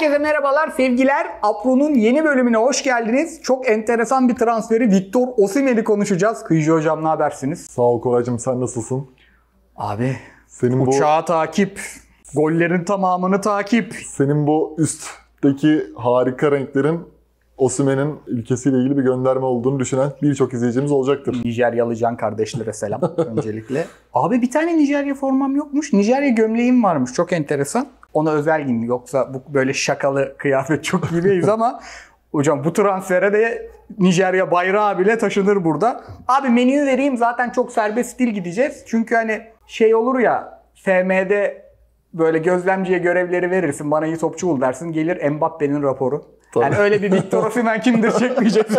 Herkese merhabalar, sevgiler. Apro'nun yeni bölümüne hoş geldiniz. Çok enteresan bir transferi Victor Osimhen'i konuşacağız. Kıyıcı Hocam ne habersiniz? Sağ ol Koraycığım, sen nasılsın? Abi, senin uçağı bu... takip, gollerin tamamını takip. Senin bu üstteki harika renklerin Osimhen'in ülkesiyle ilgili bir gönderme olduğunu düşünen birçok izleyicimiz olacaktır. Nijeryalı can kardeşlere selam öncelikle. Abi bir tane Nijerya formam yokmuş. Nijerya gömleğim varmış. Çok enteresan ona özel giyim. Yoksa bu böyle şakalı kıyafet çok giymeyiz ama hocam bu transfere de Nijerya bayrağı bile taşınır burada. Abi menüyü vereyim zaten çok serbest stil gideceğiz. Çünkü hani şey olur ya FM'de böyle gözlemciye görevleri verirsin. Bana iyi topçu bul dersin. Gelir Mbappe'nin raporu. Tabii. Yani öyle bir Victor Osimhen kimdir çekmeyeceğiz.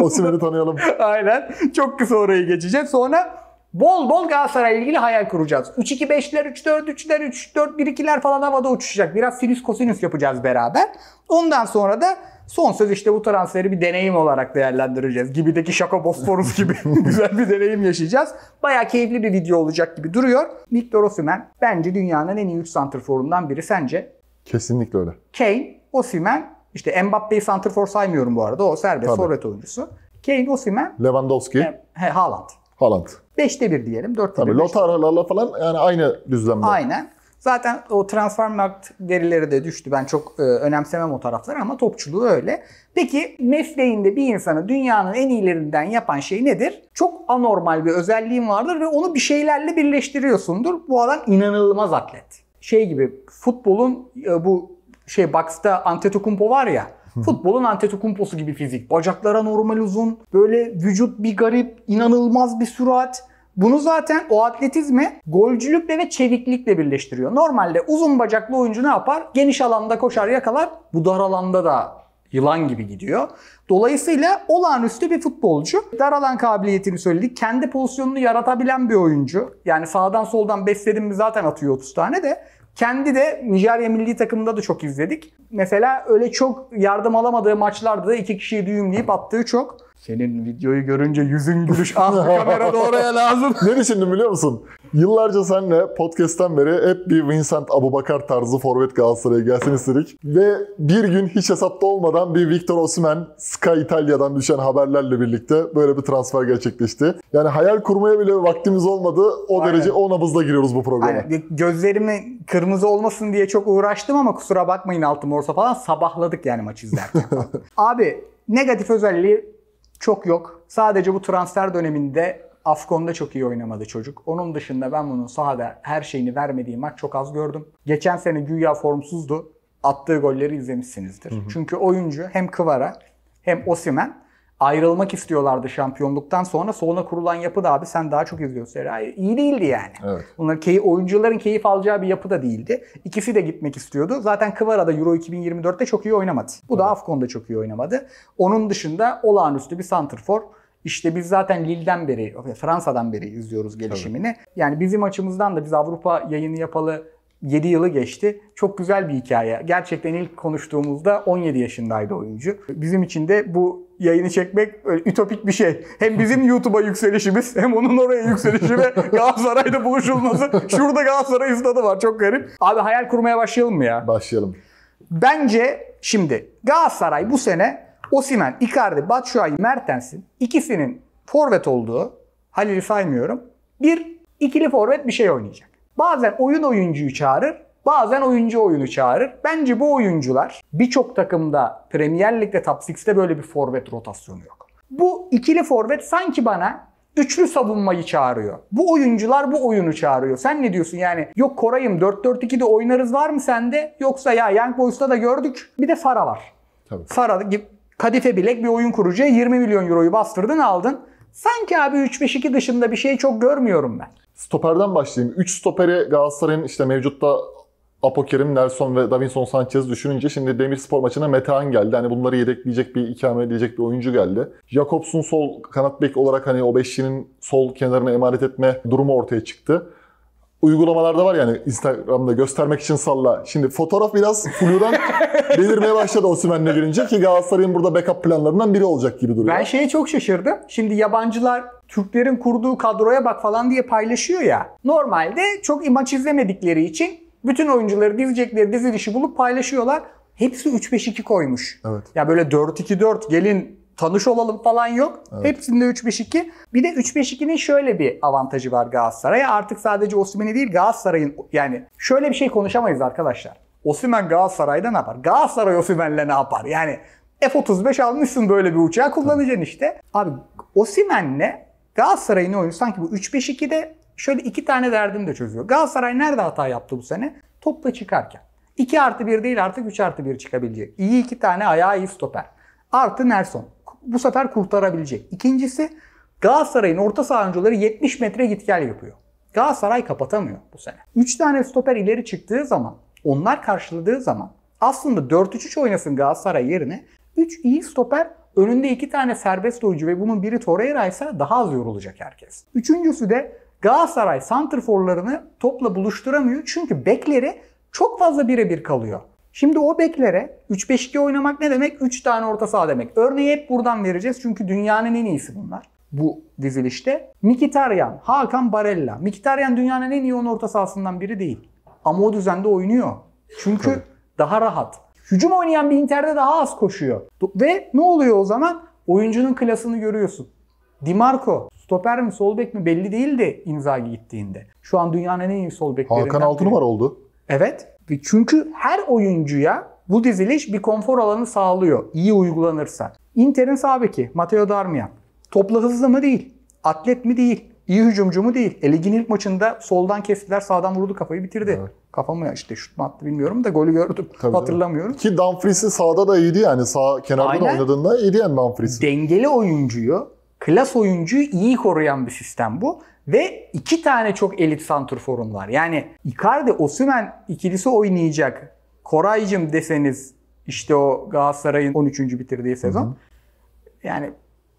Osimhen'i tanıyalım. Aynen. Çok kısa orayı geçeceğiz. Sonra Bol bol Galatasaray'la ilgili hayal kuracağız. 3-2-5'ler, 3-4-3'ler, 3-4-1-2'ler falan havada uçuşacak. Biraz sinüs kosinüs yapacağız beraber. Ondan sonra da son söz işte bu transferi bir deneyim olarak değerlendireceğiz. Gibideki şaka Bosporus gibi güzel bir deneyim yaşayacağız. Baya keyifli bir video olacak gibi duruyor. Victor Osimhen bence dünyanın en iyi 3 santrforundan biri sence? Kesinlikle öyle. Kane, Osimhen, işte Mbappe'yi santrfor saymıyorum bu arada. O serbest forvet oyuncusu. Kane, Osimhen. Lewandowski. He, he Haaland. Haaland. 5'te 1 diyelim. 4'te Tabii 1. Lotarlarla falan yani aynı düzlemde. Aynen. Zaten o Transfermarkt verileri de düştü. Ben çok e, önemsemem o tarafları ama topçuluğu öyle. Peki mesleğinde bir insanı dünyanın en iyilerinden yapan şey nedir? Çok anormal bir özelliğin vardır ve onu bir şeylerle birleştiriyorsundur. Bu adam inanılmaz atlet. Şey gibi futbolun e, bu şey box'ta Antetokounmpo var ya Futbolun Antetokounmpo'su gibi fizik. Bacaklara normal uzun. Böyle vücut bir garip, inanılmaz bir sürat. Bunu zaten o atletizme golcülükle ve çeviklikle birleştiriyor. Normalde uzun bacaklı oyuncu ne yapar? Geniş alanda koşar yakalar. Bu dar alanda da yılan gibi gidiyor. Dolayısıyla olağanüstü bir futbolcu. Dar alan kabiliyetini söyledik. Kendi pozisyonunu yaratabilen bir oyuncu. Yani sağdan soldan besledim zaten atıyor 30 tane de. Kendi de Nijerya milli takımında da çok izledik. Mesela öyle çok yardım alamadığı maçlarda da iki kişiyi düğümleyip attığı çok. Senin videoyu görünce yüzün gülüş ah kamera doğruya lazım. ne düşündüm biliyor musun? Yıllarca senle podcast'ten beri hep bir Vincent Abubakar tarzı forvet Galatasaray'a gelsin istedik. Ve bir gün hiç hesapta olmadan bir Victor Osimhen Sky İtalya'dan düşen haberlerle birlikte böyle bir transfer gerçekleşti. Yani hayal kurmaya bile vaktimiz olmadı. O Aynen. derece o nabızla giriyoruz bu programa. Aynen. Gözlerimi kırmızı olmasın diye çok uğraştım ama kusura bakmayın altı morsa falan sabahladık yani maçı izlerken. Abi negatif özelliği çok yok. Sadece bu transfer döneminde Afkon'da çok iyi oynamadı çocuk. Onun dışında ben bunun sahada her şeyini vermediği maç çok az gördüm. Geçen sene güya formsuzdu. Attığı golleri izlemişsinizdir. Hı hı. Çünkü oyuncu hem Kıvara hem Osimen ayrılmak istiyorlardı şampiyonluktan sonra. Sonra kurulan yapı da abi sen daha çok izliyorsun. Serie iyi değildi yani. Evet. Bunlar key oyuncuların keyif alacağı bir yapı da değildi. İkisi de gitmek istiyordu. Zaten Kıvara da Euro 2024'te çok iyi oynamadı. Bu evet. da Afkon'da çok iyi oynamadı. Onun dışında olağanüstü bir santrfor. İşte biz zaten Lille'den beri, Fransa'dan beri izliyoruz gelişimini. Tabii. Yani bizim açımızdan da biz Avrupa yayını yapalı 7 yılı geçti. Çok güzel bir hikaye. Gerçekten ilk konuştuğumuzda 17 yaşındaydı oyuncu. Bizim için de bu yayını çekmek ütopik bir şey. Hem bizim YouTube'a yükselişimiz hem onun oraya yükselişi ve Galatasaray'da buluşulması. Şurada Galatasaray üstadı var çok garip. Abi hayal kurmaya başlayalım mı ya? Başlayalım. Bence şimdi Galatasaray bu sene Osimen, Icardi, Batshuayi, Mertens'in ikisinin forvet olduğu, Halil'i saymıyorum, bir ikili forvet bir şey oynayacak. Bazen oyun oyuncuyu çağırır, bazen oyuncu oyunu çağırır. Bence bu oyuncular birçok takımda Premier Lig'de Top 6'de böyle bir forvet rotasyonu yok. Bu ikili forvet sanki bana üçlü savunmayı çağırıyor. Bu oyuncular bu oyunu çağırıyor. Sen ne diyorsun yani? Yok Koray'ım 4-4-2'de oynarız var mı sende? Yoksa ya Young Boys'ta da gördük. Bir de Fara var. Tabii. Fara Kadife Bilek bir oyun kurucuya 20 milyon euroyu bastırdın aldın. Sanki abi 3-5-2 dışında bir şey çok görmüyorum ben. Stoperden başlayayım. 3 stopere Galatasaray'ın işte mevcutta Apo Kerim, Nelson ve Davinson Sanchez düşününce şimdi Demirspor maçına Metehan geldi. Hani bunları yedekleyecek bir, ikame edecek bir oyuncu geldi. Jakobs'un sol kanat bek olarak hani o beşlinin sol kenarına emanet etme durumu ortaya çıktı. Uygulamalarda var yani Instagram'da göstermek için salla. Şimdi fotoğraf biraz Flu'dan belirmeye başladı Osimhen'le girince ki Galatasaray'ın burada backup planlarından biri olacak gibi duruyor. Ben şeye çok şaşırdım. Şimdi yabancılar Türklerin kurduğu kadroya bak falan diye paylaşıyor ya. Normalde çok maç izlemedikleri için bütün oyuncuları dizecekleri dizilişi bulup paylaşıyorlar. Hepsi 3-5-2 koymuş. Evet. Ya böyle 4-2-4 gelin tanış olalım falan yok. Evet. Hepsinde 3-5-2. Bir de 3-5-2'nin şöyle bir avantajı var Galatasaray'a. Artık sadece Osimhen'i değil Galatasaray'ın yani şöyle bir şey konuşamayız arkadaşlar. Osimhen Galatasaray'da ne yapar? Galatasaray Osimhen'le ne yapar? Yani F-35 almışsın böyle bir uçağı kullanacaksın işte. Abi Osimhen'le Galatasaray'ın oyunu sanki bu 3-5-2'de şöyle iki tane derdini de çözüyor. Galatasaray nerede hata yaptı bu sene? Topla çıkarken. 2 artı 1 değil artık 3 artı 1 çıkabilecek. İyi iki tane ayağı iyi stoper. Artı Nelson. Bu sefer kurtarabilecek. İkincisi Galatasaray'ın orta saha oyuncuları 70 metre git gel yapıyor. Galatasaray kapatamıyor bu sene. 3 tane stoper ileri çıktığı zaman, onlar karşıladığı zaman aslında 4-3-3 oynasın Galatasaray yerine 3 iyi stoper Önünde iki tane serbest oyuncu ve bunun biri Torreira ise daha az yorulacak herkes. Üçüncüsü de Galatasaray santrforlarını topla buluşturamıyor çünkü bekleri çok fazla birebir kalıyor. Şimdi o beklere 3-5-2 oynamak ne demek? 3 tane orta saha demek. Örneği hep buradan vereceğiz çünkü dünyanın en iyisi bunlar bu dizilişte. Mikitaryan, Hakan Barella. Mikitaryan dünyanın en iyi 10 orta sahasından biri değil. Ama o düzende oynuyor. Çünkü daha rahat. Hücum oynayan bir Inter'de daha az koşuyor. Ve ne oluyor o zaman? Oyuncunun klasını görüyorsun. Di Marco stoper mi sol bek mi belli değildi Inzaghi gittiğinde. Şu an dünyanın en iyi sol beklerinden Hakan altı numara oldu. Evet. Çünkü her oyuncuya bu diziliş bir konfor alanı sağlıyor. İyi uygulanırsa. Inter'in sağ beki Matteo Darmian. Topla hızlı mı değil. Atlet mi değil iyi hücumcu mu değil. E, ilk maçında soldan kestiler sağdan vurdu kafayı bitirdi. Evet. Kafamı işte şut mu attı bilmiyorum da golü gördüm. Tabii Hatırlamıyorum. Ki Dumfries'in sağda da iyiydi yani sağ kenarda Aynen. oynadığında iyiydi yani Dumfries. Dengeli oyuncuyu, klas oyuncuyu iyi koruyan bir sistem bu. Ve iki tane çok elit santrforun var. Yani Icardi Osimhen ikilisi oynayacak. Koraycım deseniz işte o Galatasaray'ın 13. bitirdiği sezon. Hı hı. Yani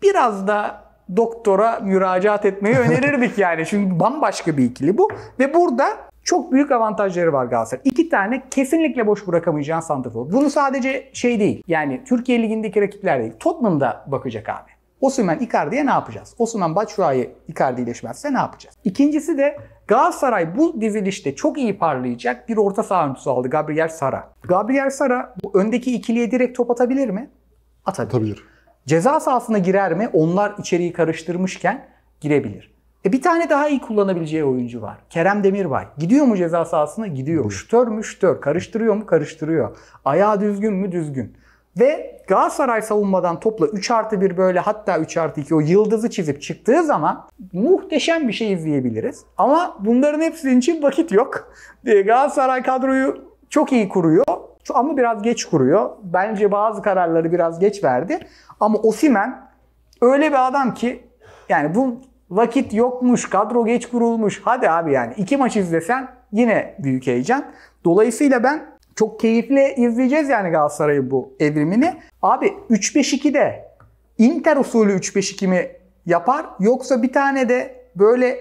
biraz da doktora müracaat etmeyi önerirdik yani. Çünkü bambaşka bir ikili bu. Ve burada çok büyük avantajları var Galatasaray. İki tane kesinlikle boş bırakamayacağın santrafor. Bunu sadece şey değil. Yani Türkiye Ligi'ndeki rakipler değil. Tottenham'da bakacak abi. Osimhen Icardi'ye ne yapacağız? Osimhen Batshuayi Icardi iyileşmezse ne yapacağız? İkincisi de Galatasaray bu dizilişte çok iyi parlayacak bir orta saha oyuncusu aldı Gabriel Sara. Gabriel Sara bu öndeki ikiliye direkt top atabilir mi? Atabilir. Atabilir. Ceza sahasına girer mi? Onlar içeriği karıştırmışken girebilir. E bir tane daha iyi kullanabileceği oyuncu var. Kerem Demirbay. Gidiyor mu ceza sahasına? Gidiyor. Evet. Şütör mü şütör. Karıştırıyor mu? Karıştırıyor. Ayağı düzgün mü? Düzgün. Ve Galatasaray savunmadan topla 3 artı 1 böyle hatta 3 artı 2 o yıldızı çizip çıktığı zaman muhteşem bir şey izleyebiliriz. Ama bunların hepsinin için vakit yok. E, Galatasaray kadroyu çok iyi kuruyor ama biraz geç kuruyor. Bence bazı kararları biraz geç verdi. Ama Osimen öyle bir adam ki yani bu vakit yokmuş, kadro geç kurulmuş. Hadi abi yani iki maç izlesen yine büyük heyecan. Dolayısıyla ben çok keyifle izleyeceğiz yani Galatasaray'ın bu evrimini. Abi 3-5-2'de Inter usulü 3-5-2 mi yapar yoksa bir tane de böyle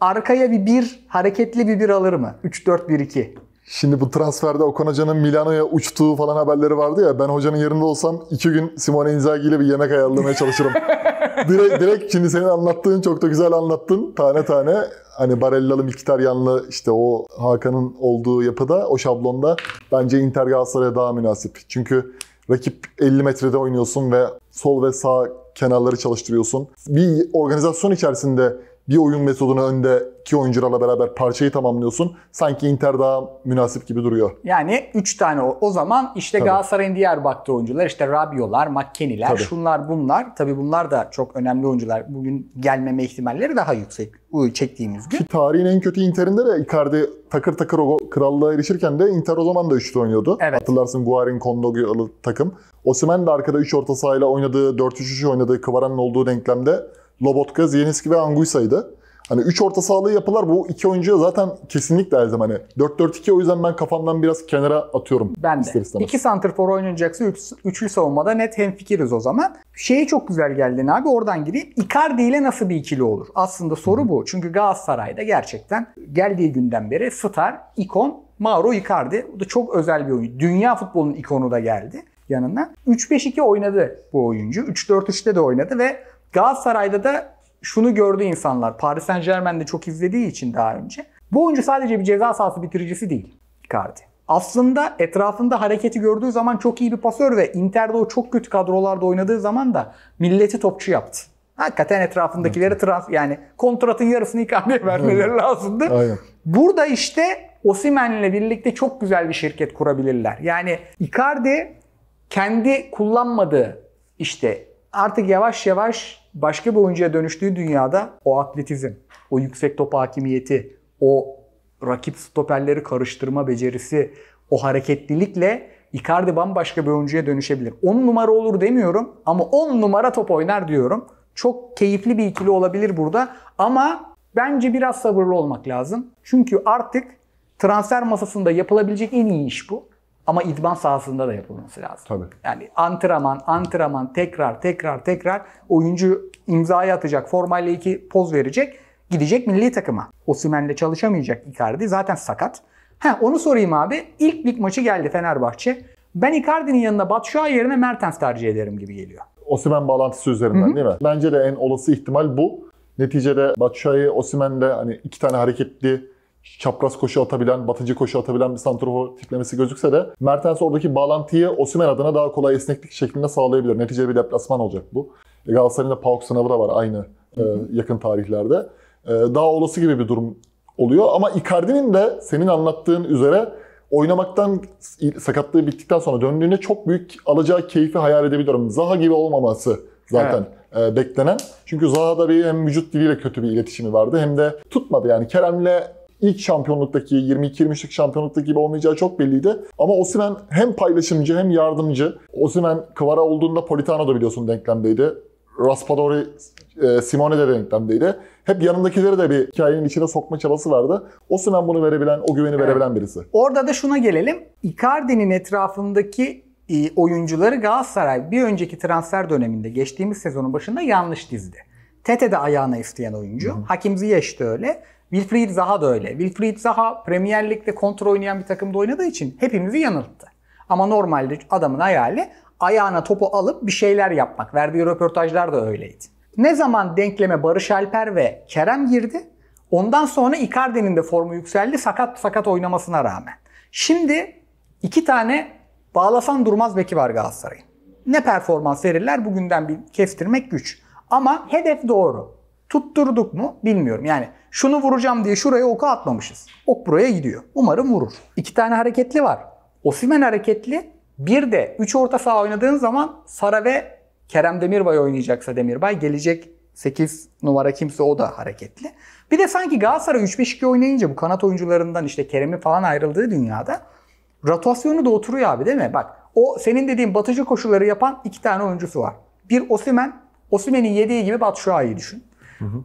arkaya bir bir hareketli bir bir alır mı? 3-4-1-2. Şimdi bu transferde Okan Hoca'nın Milano'ya uçtuğu falan haberleri vardı ya. Ben hocanın yerinde olsam iki gün Simone Inzaghi ile bir yemek ayarlamaya çalışırım. direkt, direkt şimdi senin anlattığın çok da güzel anlattın. Tane tane hani Barellalı, Mkhitaryanlı işte o Hakan'ın olduğu yapıda, o şablonda bence Inter Galatasaray'a daha münasip. Çünkü rakip 50 metrede oynuyorsun ve sol ve sağ kenarları çalıştırıyorsun. Bir organizasyon içerisinde bir oyun metoduna öndeki oyuncularla beraber parçayı tamamlıyorsun. Sanki Inter daha münasip gibi duruyor. Yani 3 tane o, o zaman işte Tabii. Galatasaray'ın diğer baktığı oyuncular işte Rabio'lar, McKennie'ler, şunlar bunlar. Tabii bunlar da çok önemli oyuncular. Bugün gelmeme ihtimalleri daha yüksek çektiğimiz gibi. Ki tarihin en kötü Inter'inde de Icardi takır takır o krallığa erişirken de Inter o zaman da üçlü oynuyordu. Evet. Hatırlarsın Guarin, Kondogba'lı takım. Osimhen de arkada 3 orta sahayla oynadığı, 4-3-3 oynadığı Kıvaran'ın olduğu denklemde Lobotka, Zieniski ve Anguissa'ydı. Hani 3 orta sahalı yapılar bu iki oyuncuya zaten kesinlikle lazım. Hani 4-4-2 o yüzden ben kafamdan biraz kenara atıyorum. Ben de. İster İki santrfor oynayacaksa üç, üçlü savunmada net hemfikiriz o zaman. Şeye çok güzel geldin abi oradan gireyim. Icardi ile nasıl bir ikili olur? Aslında soru Hı-hı. bu. Çünkü Galatasaray'da gerçekten geldiği günden beri star, ikon Mauro Icardi. Bu da çok özel bir oyuncu. Dünya futbolunun ikonu da geldi yanına. 3-5-2 oynadı bu oyuncu. 3-4-3'te de oynadı ve Galatasaray'da da şunu gördü insanlar. Paris Saint Germain'de çok izlediği için daha önce. Bu oyuncu sadece bir ceza sahası bitiricisi değil. Icardi. Aslında etrafında hareketi gördüğü zaman çok iyi bir pasör ve Inter'de o çok kötü kadrolarda oynadığı zaman da milleti topçu yaptı. Hakikaten etrafındakileri trans yani kontratın yarısını Icardi'ye vermeleri lazımdı. Aynen. Burada işte Osimen'le birlikte çok güzel bir şirket kurabilirler. Yani Icardi kendi kullanmadığı işte artık yavaş yavaş başka bir oyuncuya dönüştüğü dünyada o atletizm, o yüksek top hakimiyeti, o rakip stoperleri karıştırma becerisi, o hareketlilikle Icardi bambaşka bir oyuncuya dönüşebilir. 10 numara olur demiyorum ama 10 numara top oynar diyorum. Çok keyifli bir ikili olabilir burada ama bence biraz sabırlı olmak lazım. Çünkü artık transfer masasında yapılabilecek en iyi iş bu. Ama idman sahasında da yapılması lazım. Tabii. Yani antrenman, antrenman, tekrar, tekrar, tekrar oyuncu imzayı atacak, formayla iki poz verecek, gidecek milli takıma. Osimhen'le çalışamayacak Icardi zaten sakat. Ha onu sorayım abi. İlk lig maçı geldi Fenerbahçe. Ben Icardi'nin yanına Batshuayi yerine Mertens tercih ederim gibi geliyor. Osimhen bağlantısı üzerinden Hı-hı. değil mi? Bence de en olası ihtimal bu. Neticede Batshuayi de hani iki tane hareketli çapraz koşu atabilen, batıcı koşu atabilen bir santrafor tiplemesi gözükse de Mertens oradaki bağlantıyı Osimen adına daha kolay esneklik şeklinde sağlayabilir. Neticede bir deplasman olacak bu. E, Galatasaray'ın da PAOK sınavı da var aynı e, yakın tarihlerde. E, daha olası gibi bir durum oluyor ama Icardi'nin de senin anlattığın üzere oynamaktan sakatlığı bittikten sonra döndüğünde çok büyük alacağı keyfi hayal edebiliyorum. Zaha gibi olmaması zaten evet. E, beklenen. Çünkü Zaha'da bir hem vücut diliyle kötü bir iletişimi vardı hem de tutmadı yani Kerem'le ilk şampiyonluktaki 22-23'lük şampiyonluktaki gibi olmayacağı çok belliydi. Ama Osimen hem paylaşımcı hem yardımcı. Osimen Kıvara olduğunda Politano da biliyorsun denklemdeydi. Raspadori e, Simone de denklemdeydi. Hep yanındakileri de bir hikayenin içine sokma çabası vardı. Osman bunu verebilen, o güveni evet. verebilen birisi. Orada da şuna gelelim. Icardi'nin etrafındaki e, oyuncuları Galatasaray bir önceki transfer döneminde geçtiğimiz sezonun başında yanlış dizdi. Tete de ayağına isteyen oyuncu. Hı-hı. Hakim Ziyech de öyle. Wilfried Zaha da öyle. Wilfried Zaha Premier Lig'de kontrol oynayan bir takımda oynadığı için hepimizi yanılttı. Ama normalde adamın hayali ayağına topu alıp bir şeyler yapmak. Verdiği röportajlar da öyleydi. Ne zaman denkleme Barış Alper ve Kerem girdi? Ondan sonra Icardi'nin de formu yükseldi sakat sakat oynamasına rağmen. Şimdi iki tane bağlasan durmaz beki var Galatasaray'ın. Ne performans verirler bugünden bir kestirmek güç. Ama hedef doğru. Tutturduk mu bilmiyorum. Yani şunu vuracağım diye şuraya oku atmamışız. Ok buraya gidiyor. Umarım vurur. İki tane hareketli var. Osimen hareketli. Bir de 3 orta saha oynadığın zaman Sara ve Kerem Demirbay oynayacaksa Demirbay gelecek 8 numara kimse o da hareketli. Bir de sanki Galatasaray 3-5-2 oynayınca bu kanat oyuncularından işte Keremi falan ayrıldığı dünyada rotasyonu da oturuyor abi değil mi? Bak o senin dediğin batıcı koşuları yapan iki tane oyuncusu var. Bir Osimen. Osimen'in yediği gibi Batu Şua'yı düşün.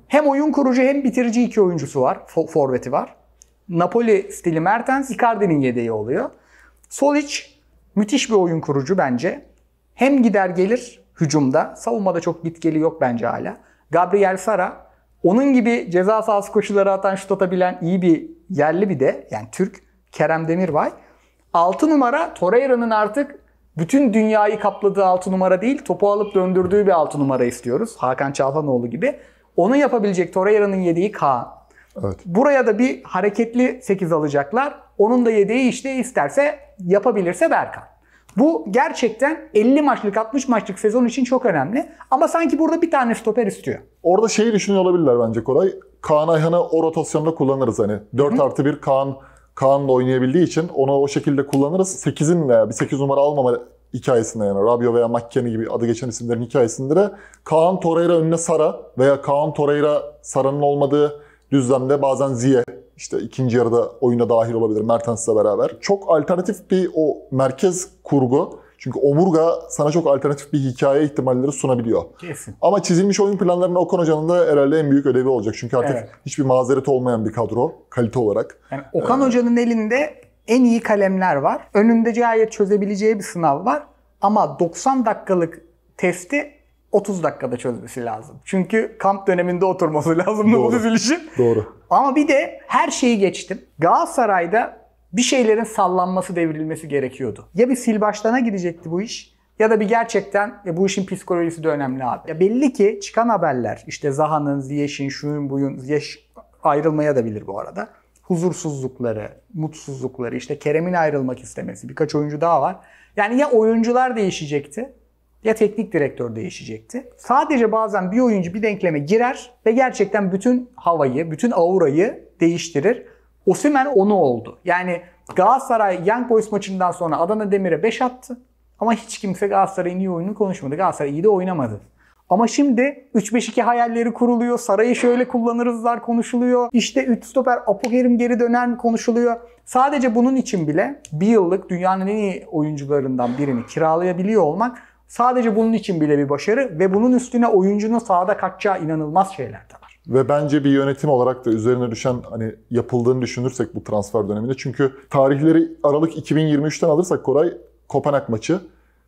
Hem oyun kurucu hem bitirici iki oyuncusu var. For forveti var. Napoli stili Mertens, Icardi'nin yedeği oluyor. Solic müthiş bir oyun kurucu bence. Hem gider gelir hücumda. Savunmada çok git geli yok bence hala. Gabriel Sara onun gibi ceza sahası koşuları atan şut atabilen iyi bir yerli bir de yani Türk Kerem Demirbay. 6 numara Torreira'nın artık bütün dünyayı kapladığı 6 numara değil topu alıp döndürdüğü bir 6 numara istiyoruz. Hakan Çalhanoğlu gibi. Onu yapabilecek Torreira'nın yediği Kaan. Evet. Buraya da bir hareketli 8 alacaklar. Onun da yedeği işte isterse yapabilirse Berkan. Bu gerçekten 50 maçlık 60 maçlık sezon için çok önemli. Ama sanki burada bir tane stoper istiyor. Orada şeyi düşünüyor olabilirler bence Koray. Kaan Ayhan'ı o rotasyonda kullanırız hani. 4 hı artı 1 Kaan Kaan'la oynayabildiği için onu o şekilde kullanırız. 8'in veya bir 8 numara almama hikayesinde yani Rabio veya McKennie gibi adı geçen isimlerin hikayesinde de Kaan Torreira önüne Sara veya Kaan Torreira Sara'nın olmadığı düzlemde bazen Ziye işte ikinci yarıda oyuna dahil olabilir Mertens'le beraber. Çok alternatif bir o merkez kurgu. Çünkü omurga sana çok alternatif bir hikaye ihtimalleri sunabiliyor. Kesin. Ama çizilmiş oyun planlarının Okan Hoca'nın da herhalde en büyük ödevi olacak. Çünkü artık evet. hiçbir mazereti olmayan bir kadro kalite olarak. Yani Okan ee, Hoca'nın elinde en iyi kalemler var. Önünde gayet çözebileceği bir sınav var. Ama 90 dakikalık testi 30 dakikada çözmesi lazım. Çünkü kamp döneminde oturması lazım Doğru. bu dizilişin. Doğru. Ama bir de her şeyi geçtim. Galatasaray'da bir şeylerin sallanması, devrilmesi gerekiyordu. Ya bir sil baştana gidecekti bu iş ya da bir gerçekten ya bu işin psikolojisi de önemli abi. Ya belli ki çıkan haberler işte Zaha'nın, Ziyech'in, şunun buyun, Ziyech ayrılmaya da bilir bu arada huzursuzlukları, mutsuzlukları, işte Kerem'in ayrılmak istemesi, birkaç oyuncu daha var. Yani ya oyuncular değişecekti ya teknik direktör değişecekti. Sadece bazen bir oyuncu bir denkleme girer ve gerçekten bütün havayı, bütün aurayı değiştirir. Osimen onu oldu. Yani Galatasaray Young Boys maçından sonra Adana Demir'e 5 attı. Ama hiç kimse Galatasaray'ın iyi oyununu konuşmadı. Galatasaray iyi de oynamadı. Ama şimdi 3-5-2 hayalleri kuruluyor. Sarayı şöyle kullanırızlar konuşuluyor. İşte 3 stoper Apogerim geri döner konuşuluyor. Sadece bunun için bile bir yıllık dünyanın en iyi oyuncularından birini kiralayabiliyor olmak sadece bunun için bile bir başarı ve bunun üstüne oyuncunun sahada kaçacağı inanılmaz şeyler de var. Ve bence bir yönetim olarak da üzerine düşen hani yapıldığını düşünürsek bu transfer döneminde. Çünkü tarihleri Aralık 2023'ten alırsak Koray Kopenhag maçı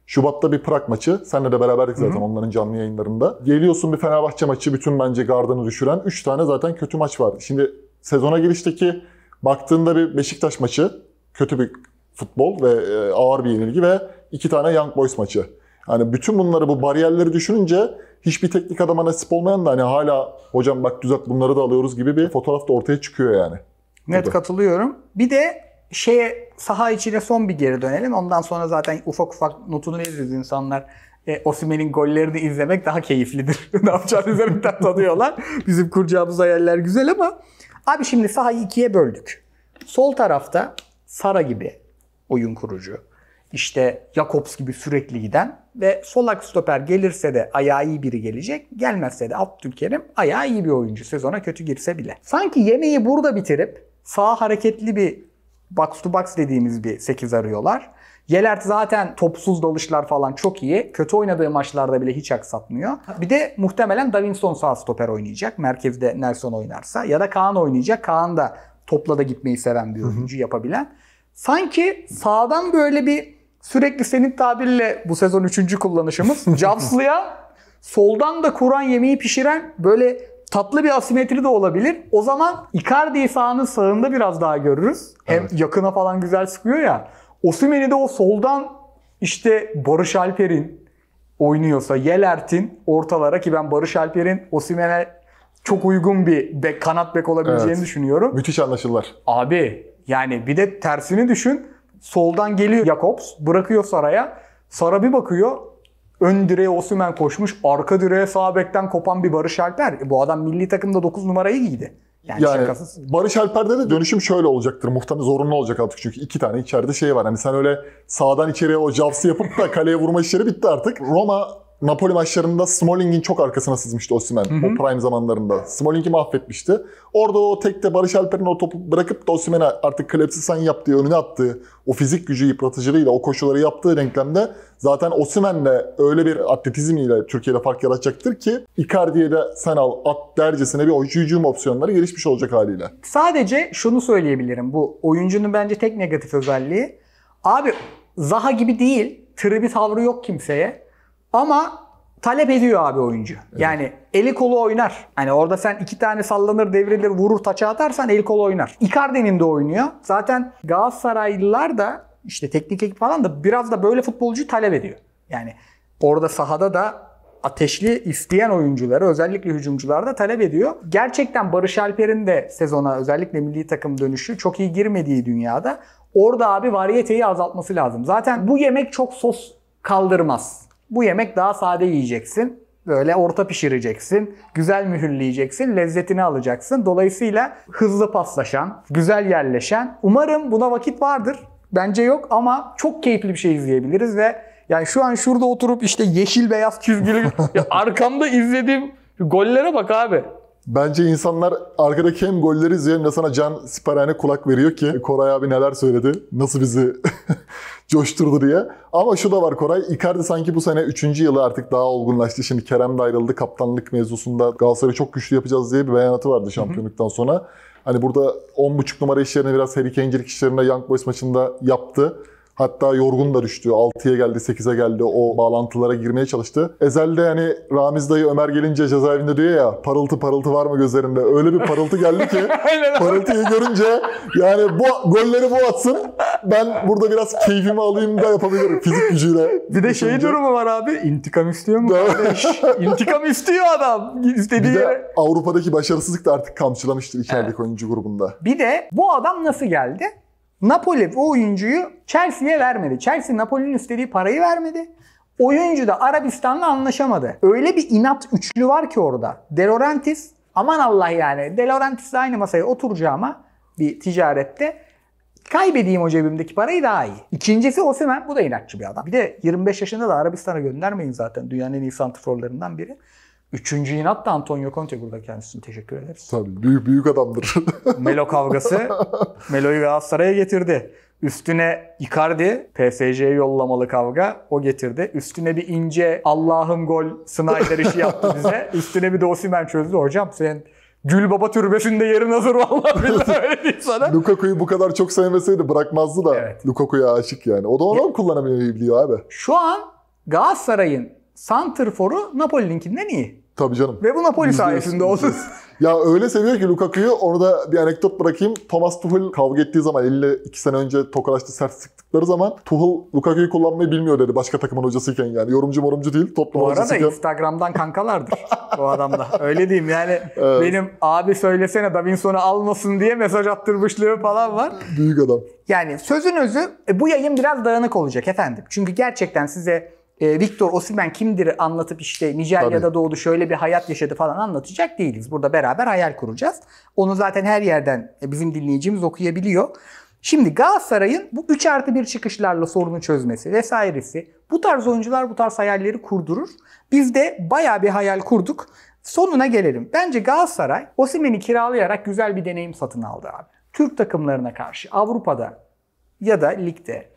Şubat'ta bir Prag maçı. Seninle de beraberdik zaten Hı-hı. onların canlı yayınlarında. Geliyorsun bir Fenerbahçe maçı bütün bence gardını düşüren 3 tane zaten kötü maç var. Şimdi sezona girişteki baktığında bir Beşiktaş maçı kötü bir futbol ve e, ağır bir yenilgi ve iki tane Young Boys maçı. Yani bütün bunları bu bariyerleri düşününce hiçbir teknik adama nasip olmayan da hani hala hocam bak düzelt bunları da alıyoruz gibi bir fotoğraf da ortaya çıkıyor yani. Net Burada. katılıyorum. Bir de şeye saha içine son bir geri dönelim. Ondan sonra zaten ufak ufak notunu veririz insanlar. E, Osimen'in gollerini izlemek daha keyiflidir. ne yapacağını üzerinden tanıyorlar. Bizim kuracağımız hayaller güzel ama abi şimdi sahayı ikiye böldük. Sol tarafta Sara gibi oyun kurucu. İşte Jakobs gibi sürekli giden ve solak stoper gelirse de ayağı iyi biri gelecek. Gelmezse de Abdülkerim ayağı iyi bir oyuncu. Sezona kötü girse bile. Sanki yemeği burada bitirip sağ hareketli bir box to box dediğimiz bir 8 arıyorlar. Yelert zaten topsuz dalışlar falan çok iyi. Kötü oynadığı maçlarda bile hiç aksatmıyor. Bir de muhtemelen Davinson sağ stoper oynayacak. Merkezde Nelson oynarsa. Ya da Kaan oynayacak. Kaan da topla da gitmeyi seven bir oyuncu yapabilen. Sanki sağdan böyle bir sürekli senin tabirle bu sezon 3. kullanışımız. Cavslı'ya soldan da Kur'an yemeği pişiren böyle Tatlı bir asimetri de olabilir. O zaman Icardi'yi sahanın sağında biraz daha görürüz. Hem evet. yakına falan güzel sıkıyor ya. Osimeni de o soldan işte Barış Alper'in oynuyorsa Yelert'in ortalara ki ben Barış Alper'in Osimen'e çok uygun bir bek, kanat bek olabileceğini evet. düşünüyorum. Müthiş anlaşılır. Abi yani bir de tersini düşün. Soldan geliyor Jakobs bırakıyor Sara'ya. Sara bir bakıyor Ön direğe Osman koşmuş. Arka direğe sağ bekten kopan bir Barış Alper. E, bu adam milli takımda 9 numarayı giydi. Yani, yani Barış Alper'de de dönüşüm şöyle olacaktır. Muhtemelen zorunlu olacak artık. Çünkü iki tane içeride şey var. Hani sen öyle sağdan içeriye o javsı yapıp da kaleye vurma işleri bitti artık. Roma Napoli maçlarında Smalling'in çok arkasına sızmıştı Osimhen. O prime zamanlarında. Smalling'i mahvetmişti. Orada o tekte Barış Alper'in o topu bırakıp da Osimhen'e artık klepsi sen yaptığı, önüne attığı, o fizik gücü yıpratıcılığıyla, o koşuları yaptığı renklemde zaten Osimhen'le öyle bir atletizmiyle Türkiye'de fark yaratacaktır ki Icardi'ye de sen al at dercesine bir oyuncu hücum opsiyonları gelişmiş olacak haliyle. Sadece şunu söyleyebilirim. Bu oyuncunun bence tek negatif özelliği. Abi Zaha gibi değil. Tribi tavrı yok kimseye. Ama talep ediyor abi oyuncu. Evet. Yani eli kolu oynar. Hani orada sen iki tane sallanır devrilir vurur taça atarsan el kolu oynar. Icardi'nin de oynuyor. Zaten Galatasaraylılar da işte teknik ekip falan da biraz da böyle futbolcuyu talep ediyor. Yani orada sahada da ateşli isteyen oyuncuları özellikle hücumcularda talep ediyor. Gerçekten Barış Alper'in de sezona özellikle milli takım dönüşü çok iyi girmediği dünyada orada abi variyeteyi azaltması lazım. Zaten bu yemek çok sos kaldırmaz. Bu yemek daha sade yiyeceksin. Böyle orta pişireceksin, güzel mühürleyeceksin, lezzetini alacaksın. Dolayısıyla hızlı paslaşan, güzel yerleşen. Umarım buna vakit vardır. Bence yok ama çok keyifli bir şey izleyebiliriz ve yani şu an şurada oturup işte yeşil beyaz çizgili arkamda izlediğim gollere bak abi. Bence insanlar arkadaki hem golleri izliyor hem de sana Can Siperhane kulak veriyor ki Koray abi neler söyledi, nasıl bizi coşturdu diye. Ama şu da var Koray. Icardi sanki bu sene 3. yılı artık daha olgunlaştı. Şimdi Kerem de ayrıldı. Kaptanlık mevzusunda Galatasaray'ı çok güçlü yapacağız diye bir beyanatı vardı şampiyonluktan sonra. Hani burada 10.5 numara işlerini biraz Harry Kane'cilik işlerine Young Boys maçında yaptı. Hatta yorgun da düştü. 6'ya geldi, 8'e geldi. O bağlantılara girmeye çalıştı. Ezelde de yani Ramiz dayı Ömer gelince cezaevinde diyor ya parıltı parıltı var mı gözlerinde? Öyle bir parıltı geldi ki parıltıyı görünce yani bu golleri bu atsın ben burada biraz keyfimi alayım da yapabilirim fizik gücüyle. Bir de şey durumu var abi. İntikam istiyor mu kardeş? İntikam istiyor adam. İstediği bir de Avrupa'daki başarısızlık da artık kamçılamıştır içerideki evet. oyuncu grubunda. Bir de bu adam nasıl geldi? Napoli o oyuncuyu Chelsea'ye vermedi. Chelsea Napoli'nin istediği parayı vermedi. Oyuncu da Arabistan'la anlaşamadı. Öyle bir inat üçlü var ki orada. De Laurentiis aman Allah yani. De Laurentiis'le aynı masaya oturacağıma bir ticarette Kaybedeyim o cebimdeki parayı daha iyi. İkincisi Osimhen bu da inatçı bir adam. Bir de 25 yaşında da Arabistan'a göndermeyin zaten. Dünyanın en iyi santrforlarından biri. Üçüncü inat da Antonio Conte burada kendisini teşekkür ederiz. Tabii büyük büyük adamdır. Melo kavgası Melo'yu Galatasaray'a getirdi. Üstüne Icardi PSG'ye yollamalı kavga o getirdi. Üstüne bir ince Allah'ım gol Snyder işi yaptı bize. Üstüne bir de Osimhen çözdü. Hocam sen Gül Baba türbesinde yerin hazır vallahi billahi öyle değil sana. Lukaku'yu bu kadar çok sevmeseydi bırakmazdı da evet. Lukaku'ya aşık yani. O da onu ya, biliyor abi. Şu an Galatasaray'ın Santrfor'u Napoli'ninkinden iyi. Tabii canım. Ve bu Napoli sayesinde oldu. ya öyle seviyor ki Lukaku'yu. Orada bir anekdot bırakayım. Thomas Tuchel kavga ettiği zaman 52 sene önce tokalaştı sert sıktıkları zaman Tuchel Lukaku'yu kullanmayı bilmiyor dedi başka takımın hocasıyken yani. Yorumcu morumcu değil Tottenham hocasıyken. Bu arada Instagram'dan kankalardır o adamda. Öyle diyeyim yani evet. benim abi söylesene Davinson'u almasın diye mesaj attırmışlığı falan var. Büyük adam. Yani sözün özü e, bu yayın biraz dağınık olacak efendim. Çünkü gerçekten size e, Victor Osimhen kimdir anlatıp işte Nijerya'da Tabii. doğdu şöyle bir hayat yaşadı falan anlatacak değiliz. Burada beraber hayal kuracağız. Onu zaten her yerden e, bizim dinleyicimiz okuyabiliyor. Şimdi Galatasaray'ın bu 3 artı 1 çıkışlarla sorunu çözmesi vesairesi bu tarz oyuncular bu tarz hayalleri kurdurur. Biz de baya bir hayal kurduk. Sonuna gelelim. Bence Galatasaray Osimeni kiralayarak güzel bir deneyim satın aldı abi. Türk takımlarına karşı Avrupa'da ya da ligde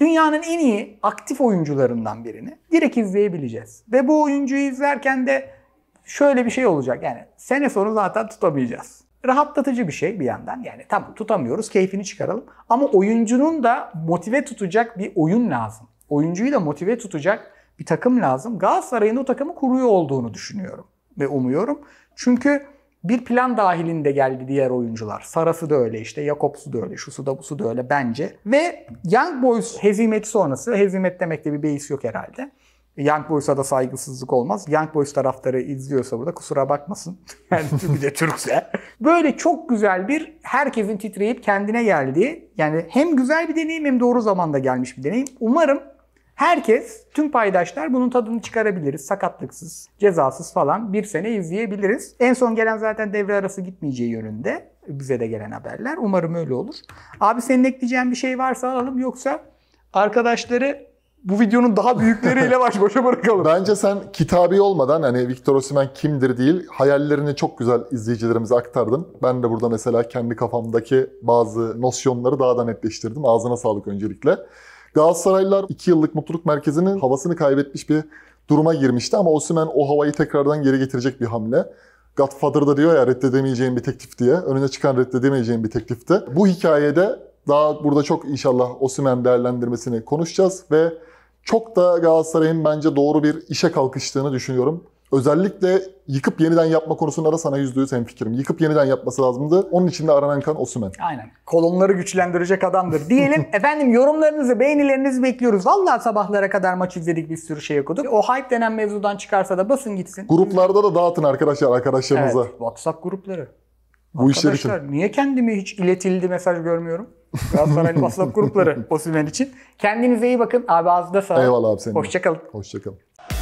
dünyanın en iyi aktif oyuncularından birini direkt izleyebileceğiz. Ve bu oyuncuyu izlerken de şöyle bir şey olacak yani sene sonu zaten tutamayacağız. Rahatlatıcı bir şey bir yandan yani tamam tutamıyoruz keyfini çıkaralım ama oyuncunun da motive tutacak bir oyun lazım. Oyuncuyu da motive tutacak bir takım lazım. Galatasaray'ın o takımı kuruyor olduğunu düşünüyorum ve umuyorum. Çünkü bir plan dahilinde geldi diğer oyuncular. Sarası da öyle işte, Jakobs'u da öyle, şusu da busu da öyle bence. Ve Young Boys hezimeti sonrası, hezimet demekte bir beis yok herhalde. Young Boys'a da saygısızlık olmaz. Young Boys taraftarı izliyorsa burada kusura bakmasın. Yani Türkçe Türkse. Böyle çok güzel bir herkesin titreyip kendine geldiği yani hem güzel bir deneyim hem doğru zamanda gelmiş bir deneyim. Umarım Herkes, tüm paydaşlar bunun tadını çıkarabiliriz. Sakatlıksız, cezasız falan bir sene izleyebiliriz. En son gelen zaten devre arası gitmeyeceği yönünde. Bize de gelen haberler. Umarım öyle olur. Abi senin ekleyeceğin bir şey varsa alalım. Yoksa arkadaşları bu videonun daha büyükleriyle baş başa bırakalım. Bence sen kitabi olmadan hani Victor Osimhen kimdir değil hayallerini çok güzel izleyicilerimize aktardın. Ben de burada mesela kendi kafamdaki bazı nosyonları daha da netleştirdim. Ağzına sağlık öncelikle. Galatasaraylılar 2 yıllık mutluluk merkezinin havasını kaybetmiş bir duruma girmişti ama Osimhen o havayı tekrardan geri getirecek bir hamle. Godfather'da diyor ya reddedemeyeceğim bir teklif diye. Önüne çıkan reddedemeyeceğim bir teklifti. Bu hikayede daha burada çok inşallah Osimhen değerlendirmesini konuşacağız ve çok da Galatasaray'ın bence doğru bir işe kalkıştığını düşünüyorum. Özellikle yıkıp yeniden yapma konusunda da sana yüzde %100 hemfikirim. Yıkıp yeniden yapması lazımdı. Onun için de aranan kan Osumen. Aynen. Kolonları güçlendirecek adamdır. Diyelim efendim yorumlarınızı, beğenilerinizi bekliyoruz. Vallahi sabahlara kadar maç izledik bir sürü şey okuduk. O hype denen mevzudan çıkarsa da basın gitsin. Gruplarda da dağıtın arkadaşlar arkadaşlarınıza. Evet, WhatsApp grupları. Bu Arkadaşlar, işler için. niye kendimi hiç iletildi mesaj görmüyorum? Galatasaraylı WhatsApp grupları Osimhen için. Kendinize iyi bakın. Abi ağzına sağlık. Eyvallah abi senin. Hoşçakalın. Hoşçakalın.